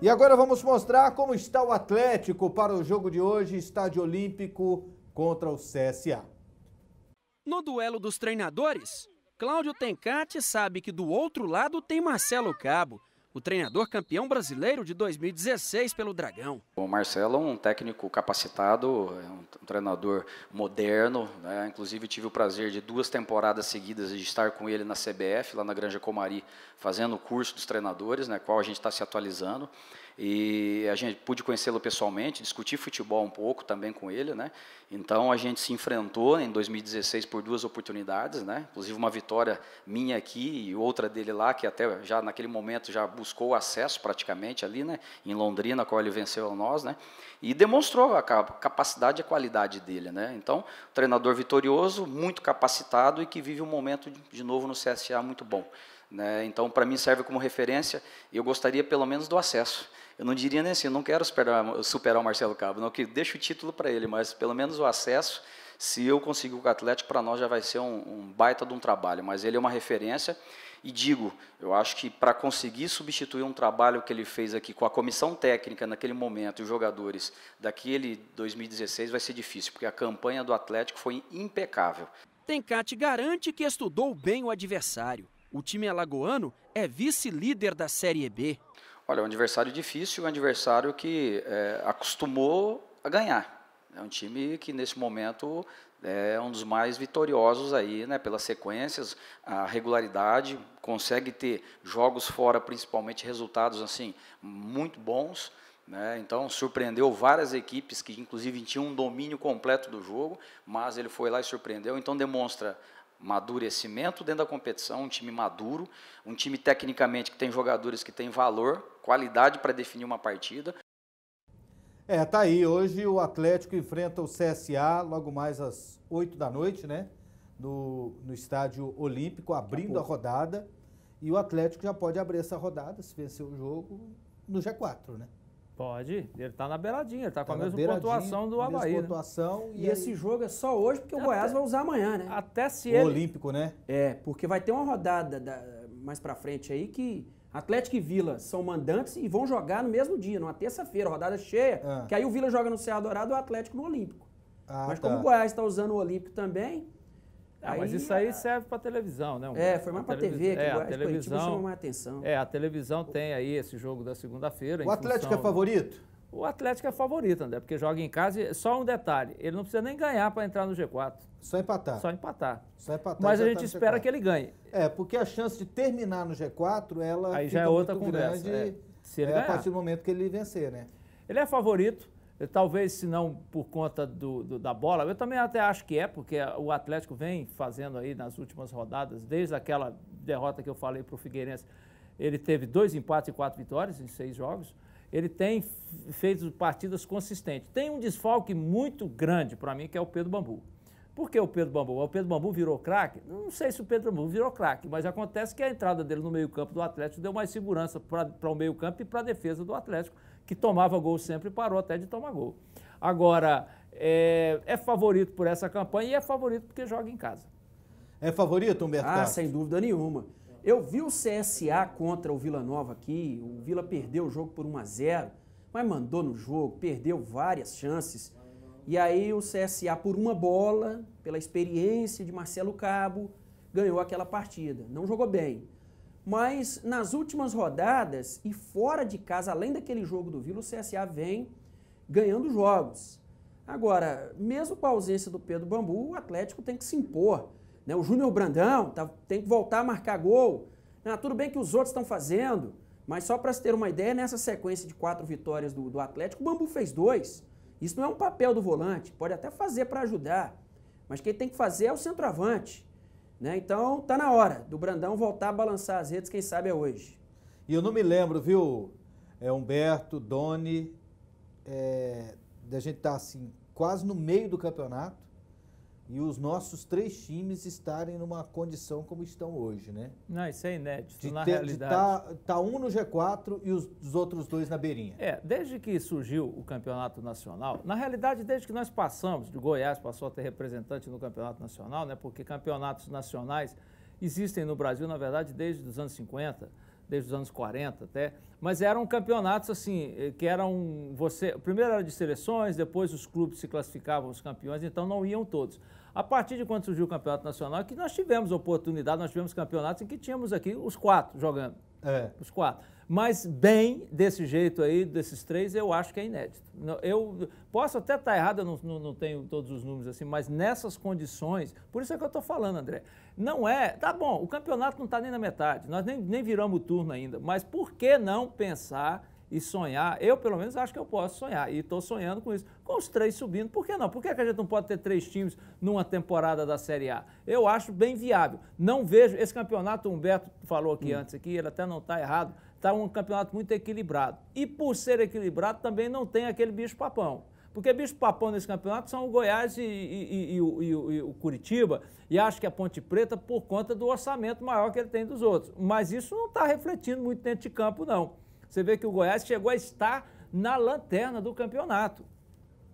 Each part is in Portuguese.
E agora vamos mostrar como está o Atlético para o jogo de hoje, Estádio Olímpico contra o CSA. No duelo dos treinadores, Cláudio Tencati sabe que do outro lado tem Marcelo Cabo, o treinador campeão brasileiro de 2016 pelo Dragão. O Marcelo é um técnico capacitado, é um treinador moderno, né? inclusive tive o prazer de duas temporadas seguidas de estar com ele na CBF, lá na Granja Comari, fazendo o curso dos treinadores, né, qual a gente está se atualizando e a gente pude conhecê-lo pessoalmente, discutir futebol um pouco também com ele, né? Então a gente se enfrentou em 2016 por duas oportunidades, né? Inclusive uma vitória minha aqui e outra dele lá, que até já naquele momento já buscou o acesso praticamente ali, né, em Londrina, a qual ele venceu a nós, né, e demonstrou a capacidade e a qualidade dele. Né. Então, treinador vitorioso, muito capacitado e que vive um momento, de novo, no CSA muito bom. Né. Então, para mim, serve como referência e eu gostaria pelo menos do acesso. Eu não diria nem assim, não quero superar, superar o Marcelo Cabo, não, que deixo o título para ele, mas pelo menos o acesso se eu conseguir com o Atlético, para nós já vai ser um, um, baita de um trabalho, mas ele é uma referência. E digo, eu acho que para conseguir substituir um trabalho que ele fez aqui com a comissão técnica naquele momento e os jogadores daquele 2016 vai ser difícil, porque a campanha do Atlético foi impecável. Tencate garante que estudou bem o adversário. O time alagoano é vice-líder da Série B. Olha, um adversário difícil, um adversário que é, acostumou a ganhar. É um time que, nesse momento, é um dos mais vitoriosos aí, né, pelas sequências, a regularidade, consegue ter jogos fora, principalmente resultados assim muito bons. Né, então, surpreendeu várias equipes que, inclusive, tinham um domínio completo do jogo, mas ele foi lá e surpreendeu. Então, demonstra madurecimento dentro da competição, um time maduro, um time tecnicamente que tem jogadores que têm valor, qualidade para definir uma partida, é, tá aí. Hoje o Atlético enfrenta o CSA logo mais às 8 da noite, né? No, no estádio Olímpico, abrindo a rodada. E o Atlético já pode abrir essa rodada, se vencer o jogo, no G4, né? Pode, ele tá na beiradinha, ele tá, tá com a tá mesma pontuação do Havaí. Mesma né? pontuação, e, e aí... esse jogo é só hoje, porque o Goiás vai usar amanhã, né? Até se o ele... Olímpico, né? É, porque vai ter uma rodada da... mais pra frente aí que Atlético e Vila são mandantes e vão jogar no mesmo dia, numa terça-feira, rodada cheia, ah. que aí o Vila joga no Ceará Dourado e o Atlético no Olímpico. Ah, Mas tá. como o Goiás está usando o Olímpico também, ah, aí, mas isso aí serve para televisão, né? Um, é, foi mais para TV, que é, a televisão chama mais atenção. É, a televisão tem aí esse jogo da segunda-feira. O Atlético função... é favorito? O Atlético é favorito, André, porque joga em casa. E só um detalhe, ele não precisa nem ganhar para entrar no G4. Só empatar. Só empatar. Só empatar. Mas a gente espera que ele ganhe. É, porque a chance de terminar no G4, ela aí já é outra conversa. Grande, é. Se ele é, ganhar. a partir do momento que ele vencer, né? Ele é favorito, talvez se não por conta do, do, da bola, eu também até acho que é, porque o Atlético vem fazendo aí nas últimas rodadas, desde aquela derrota que eu falei para o Figueirense, ele teve dois empates e quatro vitórias em seis jogos, ele tem feito partidas consistentes. Tem um desfalque muito grande para mim, que é o Pedro Bambu. Por que o Pedro Bambu? O Pedro Bambu virou craque? Não sei se o Pedro Bambu virou craque, mas acontece que a entrada dele no meio-campo do Atlético deu mais segurança para o meio-campo e para a defesa do Atlético, que tomava gol sempre e parou até de tomar gol. Agora, é, é favorito por essa campanha e é favorito porque joga em casa. É favorito, Humberto? Ah, sem dúvida nenhuma. Eu vi o CSA contra o Vila Nova aqui, o Vila perdeu o jogo por 1 a 0 mas mandou no jogo, perdeu várias chances. E aí o CSA, por uma bola, pela experiência de Marcelo Cabo, ganhou aquela partida. Não jogou bem. Mas nas últimas rodadas e fora de casa, além daquele jogo do Vila, o CSA vem ganhando jogos. Agora, mesmo com a ausência do Pedro Bambu, o Atlético tem que se impor. Né? O Júnior Brandão tá, tem que voltar a marcar gol. Ah, tudo bem que os outros estão fazendo, mas só para se ter uma ideia, nessa sequência de quatro vitórias do, do Atlético, o Bambu fez dois. Isso não é um papel do volante, pode até fazer para ajudar, mas quem tem que fazer é o centroavante. Né? Então tá na hora do Brandão voltar a balançar as redes, quem sabe é hoje. E eu não me lembro, viu, é, Humberto, Doni, é, da gente estar tá, assim, quase no meio do campeonato e os nossos três times estarem numa condição como estão hoje, né? Não, isso é inédito, de na ter, realidade. De tá, tá, um no G4 e os, os, outros dois na beirinha. É, desde que surgiu o Campeonato Nacional, na realidade, desde que nós passamos, de Goiás passou a ter representante no Campeonato Nacional, né? Porque campeonatos nacionais existem no Brasil, na verdade, desde os anos 50 desde os anos 40 até, mas eram campeonatos assim, eh, que eram você, primeiro era de seleções, depois os clubes se classificavam os campeões, então não iam todos. A partir de quando surgiu o Campeonato Nacional, que nós tivemos oportunidade, nós tivemos campeonatos em que tínhamos aqui os quatro jogando. É. é. Os quatro. Mas bem desse jeito aí, desses três, eu acho que é inédito. Eu posso até estar tá errado, eu não, não, tenho todos os números assim, mas nessas condições, por isso é que eu estou falando, André. Não é, tá bom, o campeonato não está nem na metade, nós nem, nem viramos o turno ainda, mas por que não pensar e sonhar. Eu, pelo menos, acho que eu posso sonhar e estou sonhando com isso. Com os três subindo, por que não? Por é que a gente não pode ter três times numa temporada da Série A? Eu acho bem viável. Não vejo esse campeonato, o Humberto falou aqui hum. antes, aqui, ele até não está errado, está um campeonato muito equilibrado. E por ser equilibrado, também não tem aquele bicho-papão. Porque bicho-papão nesse campeonato são o Goiás e, e, e, e, o, Curitiba, e acho que a Ponte Preta por conta do orçamento maior que ele tem dos outros. Mas isso não está refletindo muito dentro de campo, não. Você vê que o Goiás chegou a estar na lanterna do campeonato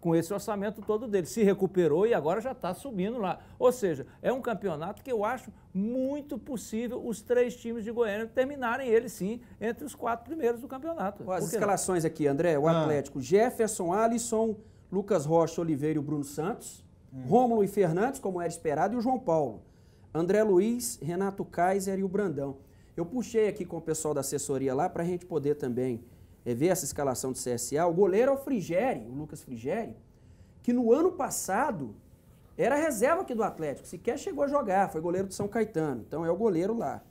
com esse orçamento todo dele. Se recuperou e agora já está subindo lá. Ou seja, é um campeonato que eu acho muito possível os três times de Goiânia terminarem ele sim entre os quatro primeiros do campeonato. As escalações não? aqui, André, o ah. Atlético, Jefferson, Alisson, Lucas Rocha, Oliveira e Bruno Santos, hum. Rômulo e Fernandes, como era esperado, e o João Paulo. André Luiz, Renato Kaiser e o Brandão. Eu puxei aqui com o pessoal da assessoria lá para a gente poder também é, ver essa escalação do CSA. O goleiro é o Frigeri, o Lucas Frigeri, que no ano passado era reserva aqui do Atlético, sequer chegou a jogar, foi goleiro do São Caetano, então é o goleiro lá.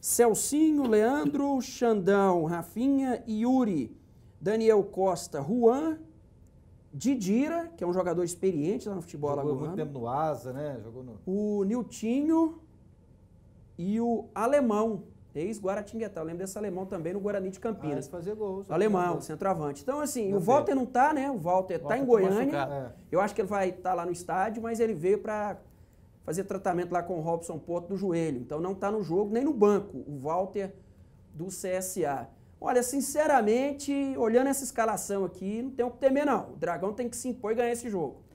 Celcinho, Leandro, Xandão, Rafinha, Yuri, Daniel Costa, Juan, Didira, que é um jogador experiente lá no futebol Jogou muito tempo no Asa, né? Jogou no... O Niltinho e o Alemão, Ex-Guaratinguetá. Eu lembro desse alemão também no Guarani de Campinas. Ah, é fazer gols. Alemão, gol. centroavante. Então, assim, não o Walter não tá, né? O Walter, tá Walter tá em Goiânia. É. Eu acho que ele vai estar tá lá no estádio, mas ele veio para fazer tratamento lá com o Robson Porto do joelho. Então, não tá no jogo nem no banco. O Walter do CSA. Olha, sinceramente, olhando essa escalação aqui, não tem o que temer, não. O Dragão tem que se impor e ganhar esse jogo.